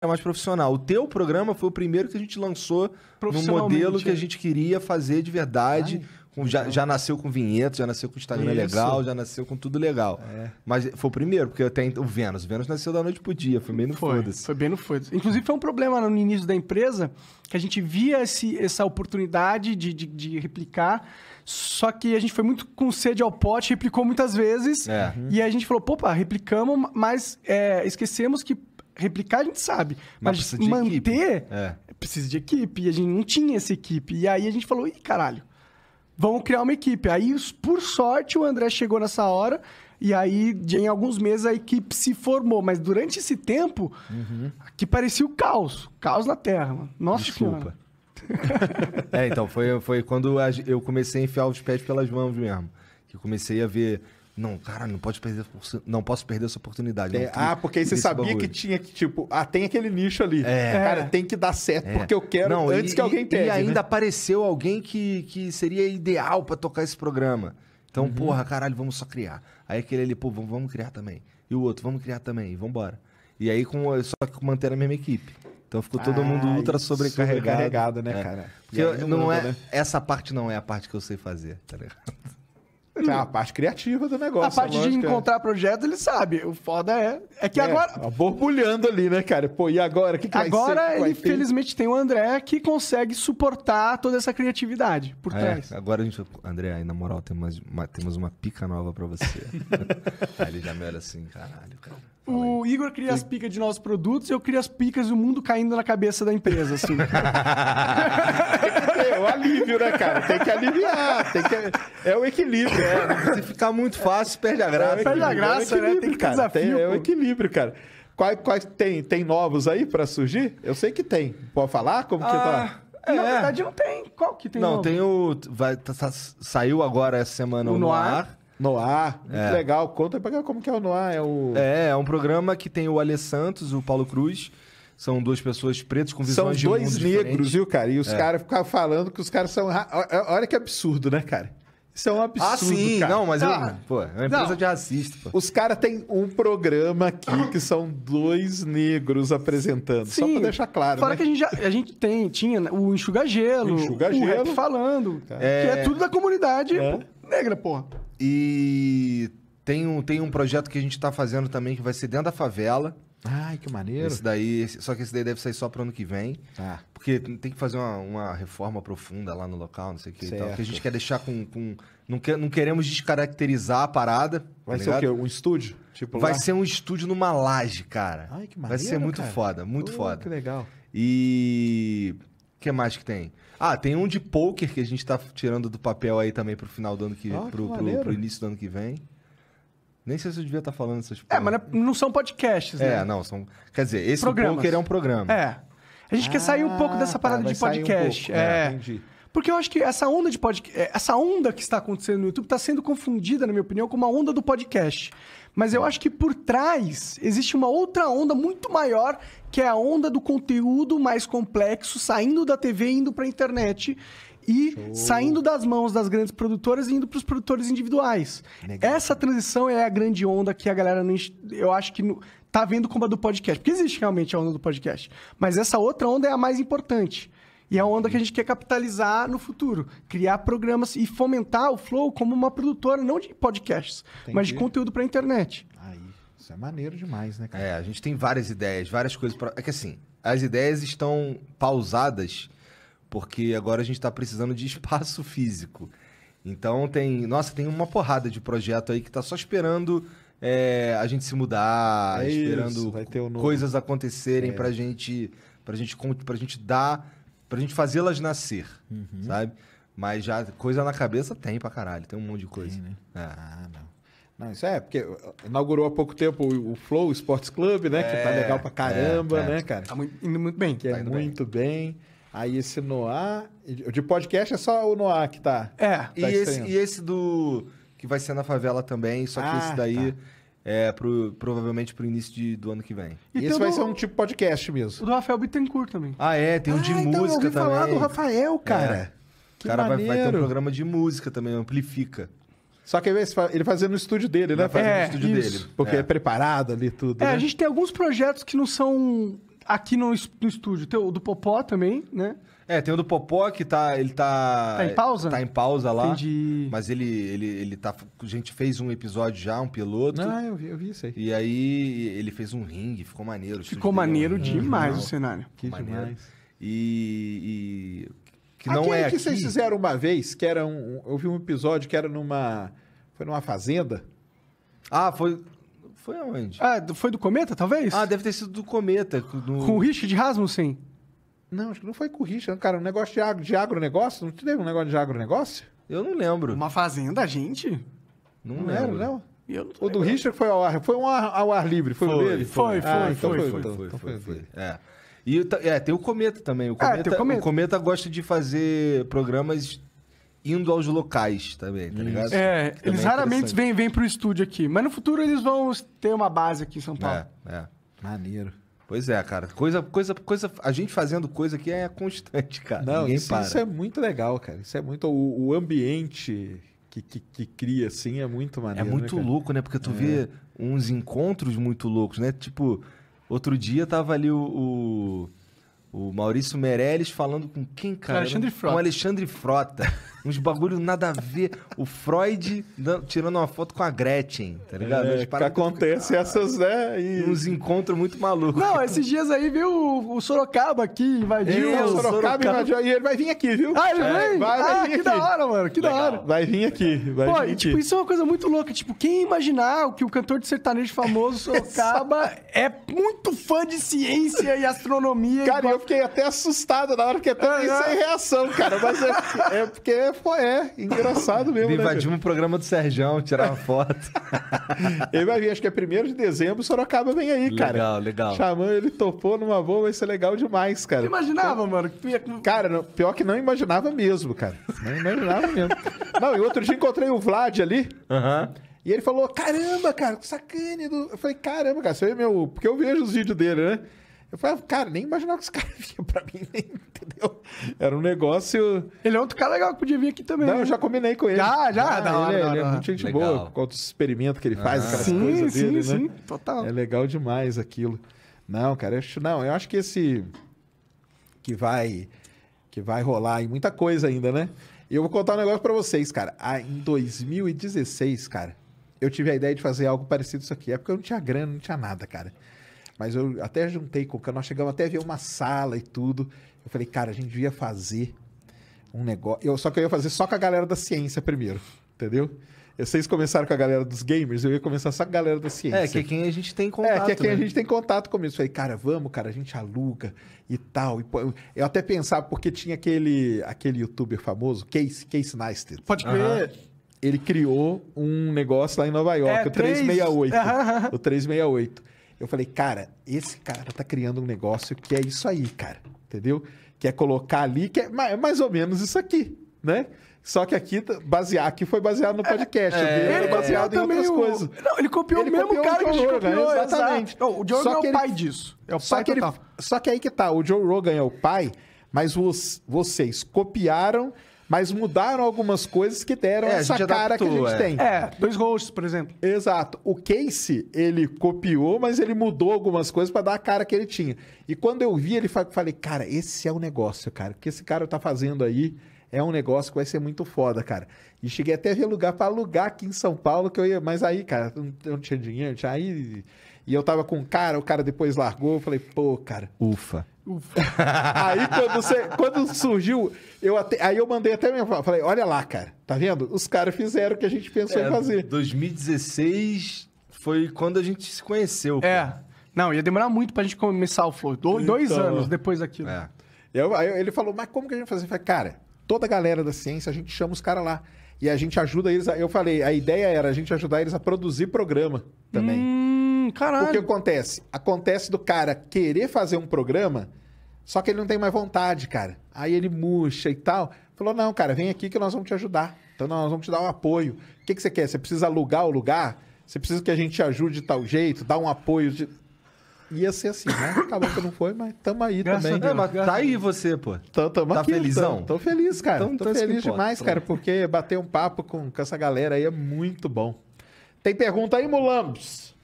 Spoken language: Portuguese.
é mais profissional. O teu programa foi o primeiro que a gente lançou no modelo que a é. gente queria fazer de verdade. Ai, com, já, já, nasceu com vinheta, já nasceu com Instagram Isso. legal, já nasceu com tudo legal. É. Mas foi o primeiro, porque até então, o Vênus. O Vênus nasceu da noite pro dia, foi bem no foda-se. Foi bem no foda-se. Inclusive foi um problema no início da empresa, que a gente via esse, essa oportunidade de, de, de replicar, só que a gente foi muito com sede ao pote, replicou muitas vezes. É. E a gente falou, opa, replicamos, mas é, esquecemos que replicar a gente sabe, mas, mas manter é. precisa de equipe. E a gente não tinha essa equipe. E aí a gente falou, ih, caralho, vamos criar uma equipe. Aí, por sorte, o André chegou nessa hora. E aí, em alguns meses, a equipe se formou. Mas durante esse tempo, uhum. que parecia o caos. Caos na Terra, mano. Nossa Desculpa. é, então, foi, foi quando eu comecei a enfiar os pés pelas mãos mesmo. Que eu comecei a ver não, cara, não pode perder, não posso perder essa oportunidade. É, ah, porque aí você sabia bagulho. que tinha que, tipo, ah, tem aquele nicho ali. É. Cara, tem que dar certo é. porque eu quero não, antes e, que alguém tenha. E né? ainda né? apareceu alguém que, que seria ideal para tocar esse programa. Então, uhum. porra, caralho, vamos só criar. Aí aquele ali, pô, vamos, vamos criar também. E o outro, vamos criar também, vamos embora. E aí, com, só que manter a mesma equipe. Então ficou todo ah, mundo ultra sobrecarregado. Sobrecarregado, né, é. cara? Porque não mundo, é, né? essa parte não é a parte que eu sei fazer, tá ligado? É a parte criativa do negócio. A parte de é. encontrar projeto, ele sabe. O foda é. É que é, agora. Borbulhando ali, né, cara? Pô, e agora? O que, que Agora ser, ele, infelizmente felizmente, tem o André que consegue suportar toda essa criatividade por é, trás. É. Agora a gente. André, aí, na moral, temos uma, temos uma pica nova pra você. aí ele já me olha assim, caralho, cara. O Igor cria as picas de nossos produtos, e eu crio as picas do mundo caindo na cabeça da empresa, assim. é o alívio, né, cara? Tem que aliviar. Tem que... É o equilíbrio. É, se ficar muito fácil, perde a é graça. Né? É perde a graça, né? Tem que cara. Desafio, tem, é o equilíbrio, cara. Quais, quais, tem, tem novos aí pra surgir? Eu sei que tem. Pode falar como ah, que tá? Ah, é. Na verdade, não tem. Qual que tem? Não, novo? tem o. Vai, tá, tá saiu agora essa semana o, Noir. Noir. muito é. legal. Conta pra como que é o Noir. É, o... é, é um programa que tem o Alê Santos, o Paulo Cruz. São duas pessoas pretas com visões de mundo São dois negros, diferente. viu, cara? E os é. caras ficam falando que os caras são... Olha que absurdo, né, cara? Isso é um ah, absurdo. Ah, sim, cara. não, mas ah, eu. Tá. Pô, é uma empresa não. de racista. Pô. Os caras têm um programa aqui que são dois negros apresentando, sim, só pra deixar claro. Fora né? que a gente, já, a gente tem, tinha né, o Enxuga Gelo, o, enxuga -gelo. o Falando, que é, é... tudo da comunidade é. negra, porra. E tem um, tem um projeto que a gente tá fazendo também que vai ser dentro da favela. Ai, que maneiro. Esse daí, só que esse daí deve sair só pro ano que vem. Tá. Porque tem que fazer uma, uma reforma profunda lá no local, não sei o que certo. e tal. Porque a gente quer deixar com. com não, que, não queremos descaracterizar a parada. Tá Vai tá ser ligado? o quê? Um estúdio? Tipo, Vai lá? ser um estúdio numa laje, cara. Ai, que maneiro. Vai ser muito cara. foda, muito uh, foda. Que legal. E. O que mais que tem? Ah, tem um de poker que a gente tá tirando do papel aí também pro final do ano que. Ah, pro, que pro, pro início do ano que vem. Nem sei se eu devia estar tá falando essas coisas. É, mas é, não são podcasts, né? É, não, são. Quer dizer, esse poker é um programa. É. A gente ah, quer sair um pouco ah, dessa tá, parada tá, de podcast. Um é, é. Entendi. Porque eu acho que essa onda de podcast, é, essa onda que está acontecendo no YouTube está sendo confundida, na minha opinião, com uma onda do podcast. Mas eu acho que por trás existe uma outra onda muito maior, que é a onda do conteúdo mais complexo saindo da TV e indo para a internet e Show. saindo das mãos das grandes produtoras e indo para os produtores individuais. Legal. Essa transição é a grande onda que a galera não, eu acho que tá vendo como a do podcast, porque existe realmente a onda do podcast, mas essa outra onda é a mais importante. E é a onda que a gente quer capitalizar no futuro. Criar programas e fomentar o Flow como uma produtora, não de podcasts, Entendi. mas de conteúdo para a internet. Aí, isso é maneiro demais, né, cara? É, a gente tem várias ideias, várias coisas. Pra... É que assim, as ideias estão pausadas porque agora a gente está precisando de espaço físico. Então tem, nossa, tem uma porrada de projeto aí que está só esperando é, a gente se mudar, é esperando isso, coisas acontecerem é. para gente, para gente, gente dar, para gente fazê-las nascer, uhum. sabe? Mas já coisa na cabeça tem pra caralho, tem um monte de coisa. Tem, né? É. Ah, não. Não, isso é, porque inaugurou há pouco tempo o Flow Sports Club, né? Que tá é, legal pra caramba, é, né, cara? Tá muito, indo muito bem. Que tá é muito bem. bem. Aí esse Noah. De podcast é só o Noah que tá. É, tá e, esse, e, esse, do. Que vai ser na favela também, só que ah, esse daí. Tá. É, pro, provavelmente pro início de, do ano que vem. E esse vai do... ser um tipo podcast mesmo. O do Rafael Bittencourt também. Ah, é, tem um ah, de então música eu também. falar do Rafael, é. cara. É. Que o cara vai, vai, ter um programa de música também, amplifica. Só que ele fazia no estúdio dele, né? Fazendo é, no estúdio isso. dele. Porque é. é preparado ali tudo. É, né? a gente tem alguns projetos que não são aqui no, no estúdio. Tem o do Popó também, né? É, tem o do Popó que tá. Ele tá. Tá em pausa? Tá em pausa lá. Entendi. Mas ele, ele, ele tá. A gente fez um episódio já, um piloto. Ah, eu vi, eu vi isso aí. E aí ele fez um ringue, ficou maneiro. Ficou maneiro uhum. demais o cenário. Que demais. E. e que Aquele não é. que aqui... vocês fizeram uma vez, que era um. Eu vi um episódio que era numa. Foi numa fazenda. Ah, foi. Foi aonde? Ah, foi do Cometa, talvez? Ah, deve ter sido do Cometa. Do... Com o Richard Rasmussen? Não, acho que não foi com o Richard. Cara, um negócio de, agro, de agronegócio? Não teve um negócio de agronegócio? Eu não lembro. Uma fazenda, gente? Não, não é, lembro. Era, não? Eu não o do Richard foi ao ar, foi um ar, ao ar livre, foi, foi dele? Foi, ah, então foi, foi, foi, então, foi, então foi, É. E é, tem o Cometa também. O Cometa, ah, é, o Cometa. o Cometa gosta de fazer programas indo aos locais também, tá ligado? É, também eles é raramente vêm, vêm pro estúdio aqui. Mas no futuro eles vão ter uma base aqui em São Paulo. É, é. Maneiro. Pois é, cara. Coisa, coisa, coisa. A gente fazendo coisa aqui é constante, cara. Não, Ninguém isso, para. isso é muito legal, cara. Isso é muito. O, o ambiente que, que, que, cria, assim, é muito maneiro. É né, muito né, louco, né? Porque tu é. vê uns encontros muito loucos, né? Tipo, outro dia tava ali o... o... O Maurício Meirelles falando com quem, cara? Alexandre Frota. Com Alexandre Frota. Uns bagulho nada a ver. O Freud né, tirando uma foto com a Gretchen, tá ligado? É, que acontece ah, essas, né? E... Uns encontros muito malucos. Não, esses dias aí viu o, Sorocaba aqui, invadiu. É, o Sorocaba, Sorocaba, invadiu. E ele vai vir aqui, viu? Ah, ele é, vem? Vai, vai ah, vir que aqui. da hora, mano. Que Legal. da hora. Vai vir aqui. Vai Pô, vir aqui. Tipo, isso é uma coisa muito louca. Tipo, quem imaginar que o cantor de sertanejo famoso Sorocaba é muito fã de ciência e astronomia. Cara, e... eu fiquei até assustado na hora porque até é, isso ah, é. sem é reação, cara. Mas é, é porque é foi É, engraçado mesmo. Ele né, invadiu um programa do Serjão, tirar uma foto. ele vai vir, acho que é 1 de dezembro, Sorocaba vem aí, legal, cara. Legal, legal. Chamou, ele topou numa boa, vai ser legal demais, cara. imaginava, mano? Que... Cara, não, pior que não imaginava mesmo, cara. Não imaginava mesmo. não, e outro dia encontrei o Vlad ali. Aham. Uhum. E ele falou: caramba, cara, que sacane. Eu falei: caramba, cara, você é meu. Porque eu vejo os vídeos dele, né? Eu falei, cara, nem imaginava que esse cara vinha pra mim, né? entendeu? Era um negócio. Ele é outro cara legal que podia vir aqui também. Não, né? eu já combinei com ele. Já, já, ah, da hora, ele, da hora, é, é muito gente legal. boa, os experimentos que ele faz, ah, aquelas sim, coisas sim, dele, sim, né? Sim, total. É legal demais aquilo. Não, cara, eu, não, eu acho que esse. que vai. que vai rolar aí muita coisa ainda, né? E eu vou contar um negócio pra vocês, cara. Ah, em 2016, cara, eu tive a ideia de fazer algo parecido com isso aqui. É porque eu não tinha grana, não tinha nada, cara. Mas eu até juntei com o canal, nós chegamos até a ver uma sala e tudo. Eu falei, cara, a gente devia fazer um negócio. Eu, só que eu ia fazer só com a galera da ciência primeiro, entendeu? Vocês começaram com a galera dos gamers, eu ia começar só com a galera da ciência. É, que é quem a gente tem contato. É, que é quem né? a gente tem contato comigo. isso falei, cara, vamos, cara, a gente aluga e tal. E, eu até pensava, porque tinha aquele, aquele youtuber famoso, Case, Case Neistat. Pode crer. Uhum. Ele criou um negócio lá em Nova é, York, é, o 368. Uhum. O 368. Eu falei, cara, esse cara tá criando um negócio que é isso aí, cara. Entendeu? Que é colocar ali, que é, é mais ou menos isso aqui, né? Só que aqui, tá, basear, aqui foi baseado no é, podcast. É, ele baseado em outras o... coisas. Não, ele copiou ele o mesmo copiou cara o que Joe Rogan, copiou, Exatamente. Não, o Joe Rogan é o ele... pai disso. É o só pai que ele... Só que aí que tá, o Joe Rogan é o pai, mas vocês copiaram mas mudaram algumas coisas que deram é, essa cara adaptou, que a gente é. tem. É, dois ghosts, por exemplo. Exato. O Casey, ele copiou, mas ele mudou algumas coisas para dar a cara que ele tinha. E quando eu vi, ele falei, cara, esse é o negócio, cara. O que esse cara tá fazendo aí é um negócio que vai ser muito foda, cara. E cheguei até a ver lugar para alugar aqui em São Paulo, que eu ia, mas aí, cara, eu não tinha dinheiro, tinha aí. E eu tava com cara, o cara depois largou, eu falei, pô, cara. Ufa aí quando, você, quando surgiu, eu até, aí eu mandei até minha falei, olha lá, cara, tá vendo? Os caras fizeram o que a gente pensou é, em fazer. 2016 foi quando a gente se conheceu. É. Cara. Não, ia demorar muito pra gente começar o Flow. Do, então, dois anos depois daquilo. É. Eu, aí ele falou, mas como que a gente fazer? Eu falei, cara, toda a galera da ciência, a gente chama os caras lá. E a gente ajuda eles. A, eu falei, a ideia era a gente ajudar eles a produzir programa também. Hum. Caralho. O que acontece? Acontece do cara querer fazer um programa, só que ele não tem mais vontade, cara. Aí ele murcha e tal. Falou, não, cara, vem aqui que nós vamos te ajudar. Então nós vamos te dar um apoio. O que, que você quer? Você precisa alugar o lugar? Você precisa que a gente te ajude de tal jeito, dar um apoio de... Ia ser assim, né? Acabou que não foi, mas tamo aí Graças também. Deus, mas tá aí você, pô. Tô, tá, tamo tá aqui, felizão? Tô, tô, feliz, cara. Então, tô, tá feliz demais, cara, porque bater um papo com, com essa galera aí é muito bom. Tem pergunta aí, Mulambos?